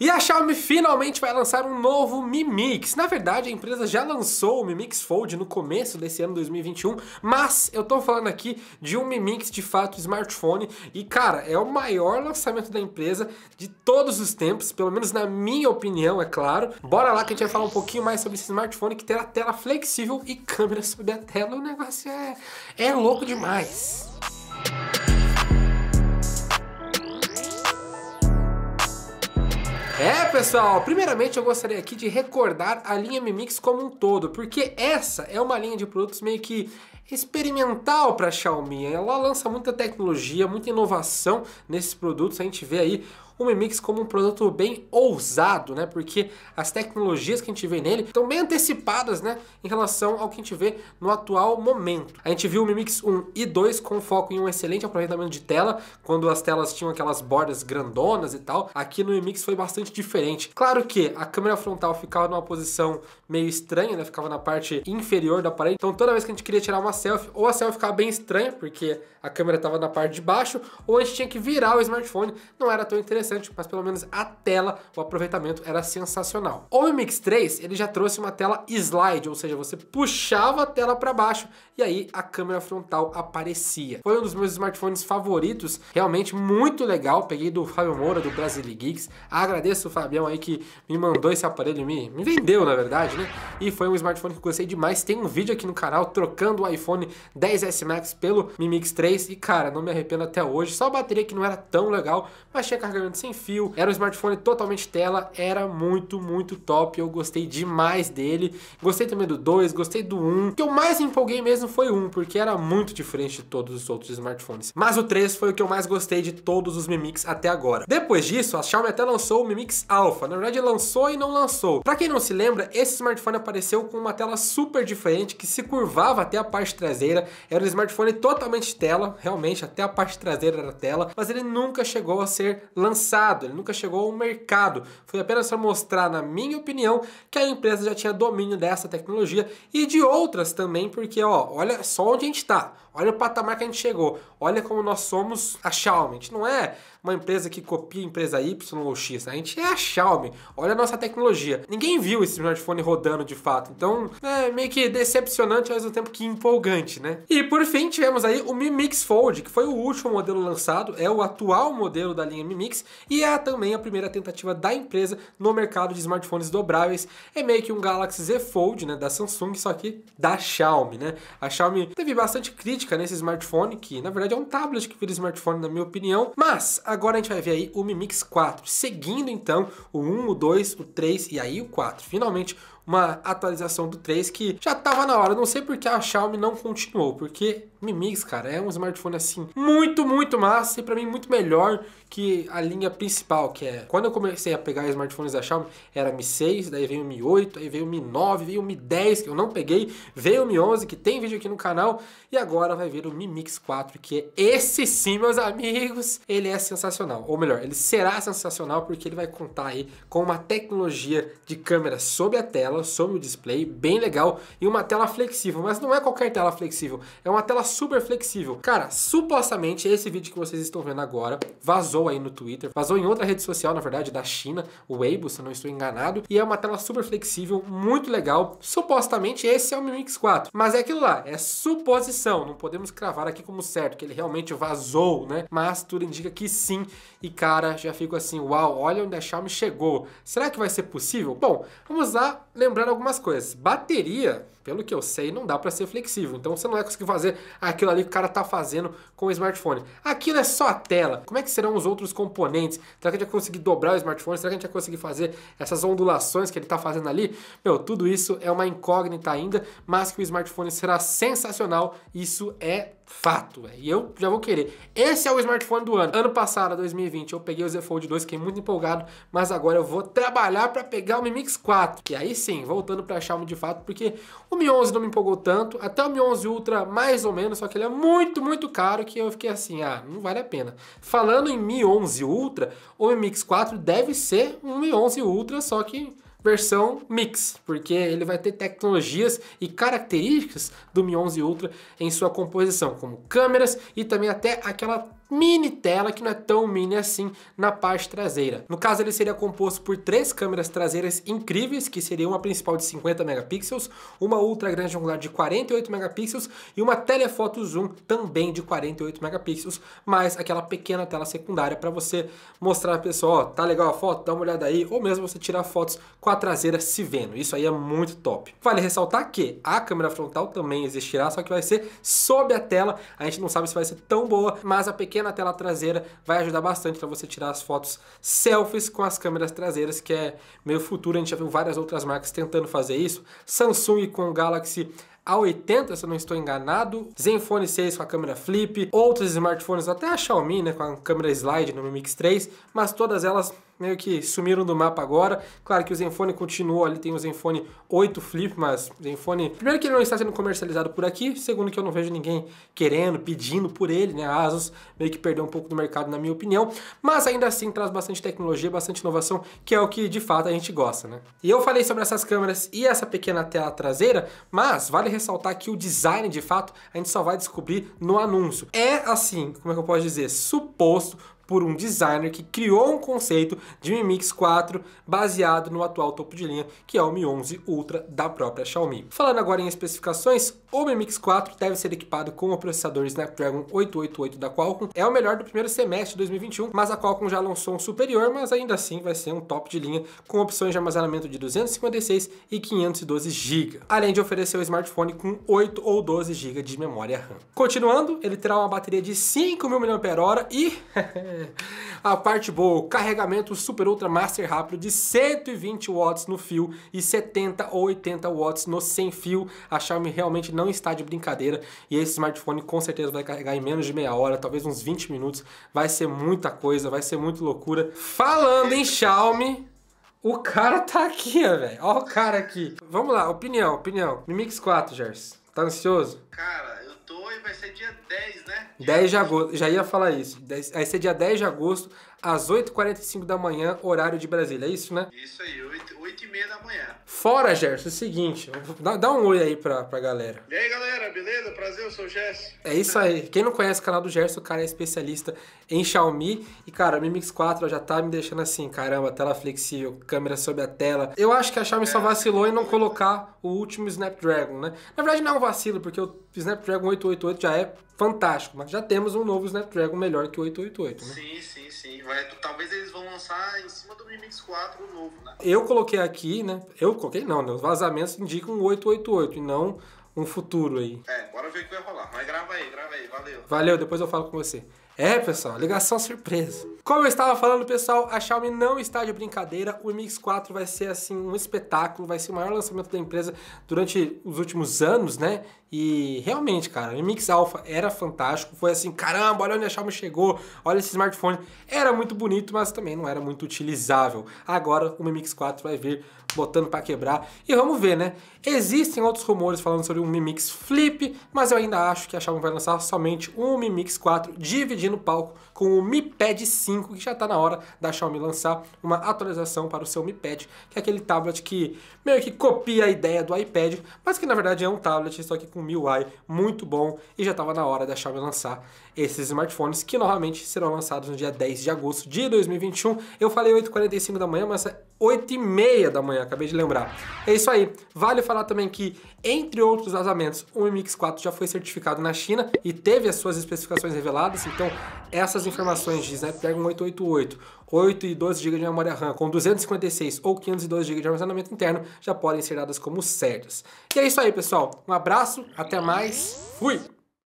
E a Xiaomi finalmente vai lançar um novo Mi Mix. Na verdade, a empresa já lançou o Mi Mix Fold no começo desse ano 2021, mas eu tô falando aqui de um Mi Mix de fato smartphone e cara, é o maior lançamento da empresa de todos os tempos, pelo menos na minha opinião, é claro. Bora lá que a gente vai falar um pouquinho mais sobre esse smartphone que terá tela flexível e câmera sobre a tela. O negócio é é louco demais. Música Yeah. pessoal, primeiramente eu gostaria aqui de recordar a linha Mimix como um todo, porque essa é uma linha de produtos meio que experimental para a Xiaomi. Ela lança muita tecnologia, muita inovação nesses produtos. A gente vê aí o Mi Mix como um produto bem ousado, né? Porque as tecnologias que a gente vê nele estão bem antecipadas, né? Em relação ao que a gente vê no atual momento. A gente viu o Mi Mix 1 e 2 com foco em um excelente aproveitamento de tela, quando as telas tinham aquelas bordas grandonas e tal. Aqui no Mi Mix foi bastante diferente diferente. Claro que a câmera frontal ficava numa posição meio estranha, né? Ficava na parte inferior da parede. Então toda vez que a gente queria tirar uma selfie, ou a selfie ficava bem estranha, porque a câmera estava na parte de baixo, ou a gente tinha que virar o smartphone. Não era tão interessante, mas pelo menos a tela, o aproveitamento era sensacional. O Mi Mix 3, ele já trouxe uma tela slide, ou seja, você puxava a tela para baixo e aí a câmera frontal aparecia. Foi um dos meus smartphones favoritos, realmente muito legal. Peguei do Fábio Moura, do Brasil Geeks. Agradeço Fábio Fabião aí que me mandou esse aparelho, me, me vendeu na verdade, né? E foi um smartphone que eu gostei demais. Tem um vídeo aqui no canal trocando o iPhone 10S Max pelo Mi Mix 3 e cara, não me arrependo até hoje. Só a bateria que não era tão legal, mas tinha carregamento sem fio, era um smartphone totalmente tela, era muito, muito top. Eu gostei demais dele. Gostei também do 2, gostei do 1. O que eu mais empolguei mesmo foi o 1, porque era muito diferente de todos os outros smartphones. Mas o 3 foi o que eu mais gostei de todos os Mi Mix até agora. Depois disso, a Xiaomi até lançou o Mi Mix Alpha alfa. Na verdade, lançou e não lançou. Para quem não se lembra, esse smartphone apareceu com uma tela super diferente que se curvava até a parte traseira. Era um smartphone totalmente tela, realmente, até a parte traseira era tela, mas ele nunca chegou a ser lançado, ele nunca chegou ao mercado. Foi apenas para mostrar, na minha opinião, que a empresa já tinha domínio dessa tecnologia e de outras também, porque ó, olha só onde a gente está, olha o patamar que a gente chegou, olha como nós somos a Xiaomi. A gente não é uma empresa que copia a empresa Y ou X, né? a gente é a Xiaomi, olha a nossa tecnologia. Ninguém viu esse smartphone rodando de fato, então é meio que decepcionante ao mesmo tempo que empolgante, né? E por fim tivemos aí o Mi Mix Fold, que foi o último modelo lançado, é o atual modelo da linha Mi Mix e é também a primeira tentativa da empresa no mercado de smartphones dobráveis. É meio que um Galaxy Z Fold, né, da Samsung, só que da Xiaomi, né? A Xiaomi teve bastante crítica nesse smartphone, que na verdade é um tablet que vira smartphone na minha opinião, mas agora a gente vai ver aí o Mi Mix 4, seguindo então o 1, o 2, o 3 e aí o 4. Finalmente, uma atualização do 3 que já estava na hora. Não sei porque a Xiaomi não continuou, porque Mi Mix, cara, é um smartphone assim muito, muito massa e para mim muito melhor que a linha principal, que é quando eu comecei a pegar smartphones da Xiaomi, era Mi 6, daí veio o Mi 8, aí veio o Mi 9, veio o Mi 10 que eu não peguei, veio o Mi 11 que tem vídeo aqui no canal e agora vai vir o Mi Mix 4, que é esse sim, meus amigos, ele é sensacional, ou melhor, ele será sensacional porque ele vai contar aí com uma tecnologia de câmera sob a tela, sob o display, bem legal e uma tela flexível, mas não é qualquer tela flexível, é uma tela super flexível. Cara, supostamente esse vídeo que vocês estão vendo agora vazou aí no Twitter, vazou em outra rede social, na verdade, da China, o Weibo, se não estou enganado, e é uma tela super flexível, muito legal. Supostamente esse é o Mi Mix 4, mas é aquilo lá, é suposição, não podemos cravar aqui como certo que ele realmente vazou, né? Mas tudo indica que sim, e cara, já fico assim, uau, olha onde a Xiaomi chegou. Será que vai ser possível? Bom, vamos lá lembrar algumas coisas. Bateria pelo que eu sei, não dá para ser flexível. Então você não vai conseguir fazer aquilo ali que o cara está fazendo com o smartphone. Aquilo é só a tela. Como é que serão os outros componentes? Será que a gente vai conseguir dobrar o smartphone? Será que a gente vai conseguir fazer essas ondulações que ele está fazendo ali? Meu, tudo isso é uma incógnita ainda, mas que o smartphone será sensacional, isso é fato, véio. e eu já vou querer. Esse é o smartphone do ano. Ano passado, 2020, eu peguei o Z Fold 2, fiquei muito empolgado, mas agora eu vou trabalhar para pegar o Mi Mix 4. E aí sim, voltando para Xiaomi de fato, porque o Mi 11 não me empolgou tanto, até o Mi 11 Ultra mais ou menos, só que ele é muito, muito caro que eu fiquei assim, ah, não vale a pena. Falando em Mi 11 Ultra, o Mi Mix 4 deve ser um Mi 11 Ultra, só que versão mix, porque ele vai ter tecnologias e características do Mi 11 Ultra em sua composição, como câmeras e também até aquela mini tela que não é tão mini assim na parte traseira. No caso ele seria composto por três câmeras traseiras incríveis, que seria uma principal de 50 megapixels, uma ultra grande angular de 48 megapixels e uma telefoto zoom também de 48 megapixels, mais aquela pequena tela secundária para você mostrar pessoal, ó, tá legal a foto, dá uma olhada aí, ou mesmo você tirar fotos com a a traseira se vendo. Isso aí é muito top. Vale ressaltar que a câmera frontal também existirá, só que vai ser sob a tela. A gente não sabe se vai ser tão boa, mas a pequena tela traseira vai ajudar bastante para você tirar as fotos selfies com as câmeras traseiras, que é meio futuro. A gente já viu várias outras marcas tentando fazer isso. Samsung com o Galaxy a80, se eu não estou enganado, Zenfone 6 com a câmera flip, outros smartphones, até a Xiaomi, né, com a câmera slide no Mi Mix 3, mas todas elas meio que sumiram do mapa agora. Claro que o Zenfone continuou ali, tem o Zenfone 8 Flip, mas Zenfone... Primeiro que ele não está sendo comercializado por aqui, segundo que eu não vejo ninguém querendo, pedindo por ele, né? A Asus meio que perdeu um pouco do mercado, na minha opinião, mas ainda assim traz bastante tecnologia, bastante inovação, que é o que de fato a gente gosta, né? E eu falei sobre essas câmeras e essa pequena tela traseira, mas vale ressaltar que o design, de fato, a gente só vai descobrir no anúncio. É assim, como é que eu posso dizer? Suposto por um designer que criou um conceito de Mi Mix 4 baseado no atual topo de linha, que é o Mi 11 Ultra da própria Xiaomi. Falando agora em especificações, o Mi Mix 4 deve ser equipado com o processador Snapdragon 888 da Qualcomm. É o melhor do primeiro semestre de 2021, mas a Qualcomm já lançou um superior, mas ainda assim vai ser um top de linha com opções de armazenamento de 256 e 512 GB, além de oferecer o smartphone com 8 ou 12 GB de memória RAM. Continuando, ele terá uma bateria de 5.000 mAh e A parte boa, carregamento super ultra master rápido de 120 watts no fio e 70 ou 80 watts no sem fio. A Xiaomi realmente não está de brincadeira e esse smartphone com certeza vai carregar em menos de meia hora, talvez uns 20 minutos. Vai ser muita coisa, vai ser muito loucura. Falando em Xiaomi, o cara tá aqui, velho. Ó o cara aqui. Vamos lá, opinião, opinião. Mi Mix 4, Gers. Tá ansioso? Cara, vai ser dia 10, né? Dia 10 de agosto, já ia falar isso. 10, vai ser dia 10 de agosto, às 8h45 da manhã, horário de Brasília, é isso, né? Isso aí, 8, h 45 e meia da manhã. Fora, Gerson, é o seguinte, dá, dá um oi aí pra, pra galera. E aí, galera, beleza? Prazer, eu sou o Gerson. É isso aí. Quem não conhece o canal do Gerson, o cara é especialista em Xiaomi. E, cara, a Mi Mix 4 já tá me deixando assim, caramba, tela flexível, câmera sob a tela. Eu acho que a Xiaomi é, só vacilou em não colocar o último Snapdragon, né? Na verdade, não é um vacilo, porque o Snapdragon 888 já é fantástico, mas já temos um novo Snapdragon melhor que o 888, né? Sim, sim, sim. Vai, talvez eles vão lançar em cima do Mi Mix 4 o novo, né? Eu coloquei aqui, né? Eu coloquei não, né? Os vazamentos indicam um 888 e não um futuro aí. É, bora ver o que vai rolar. Mas grava aí, grava aí, valeu. Valeu, depois eu falo com você. É, pessoal, ligação surpresa. Como eu estava falando, pessoal, a Xiaomi não está de brincadeira. O Mix 4 vai ser assim um espetáculo, vai ser o maior lançamento da empresa durante os últimos anos, né? E realmente, cara, o Mix Alpha era fantástico. Foi assim, caramba, olha onde a Xiaomi chegou, olha esse smartphone. Era muito bonito, mas também não era muito utilizável. Agora o Mix 4 vai vir botando para quebrar. E vamos ver, né? Existem outros rumores falando sobre um Mi Mix Flip, mas eu ainda acho que a Xiaomi vai lançar somente um Mi Mix 4 dividido no palco com o Mi Pad 5, que já está na hora da Xiaomi lançar uma atualização para o seu Mi Pad, que é aquele tablet que meio que copia a ideia do iPad, mas que na verdade é um tablet, só que com MIUI muito bom, e já estava na hora da Xiaomi lançar esses smartphones, que novamente serão lançados no dia 10 de agosto de 2021. Eu falei 8h45 da manhã, mas é 8h30 da manhã, acabei de lembrar. É isso aí. Vale falar também que, entre outros vazamentos, o Mi Mix 4 já foi certificado na China e teve as suas especificações reveladas, então essas informações de Snapdragon 888, 8 e 12 GB de memória RAM com 256 ou 512 GB de armazenamento interno já podem ser dadas como certas. E é isso aí, pessoal. Um abraço, até mais, fui!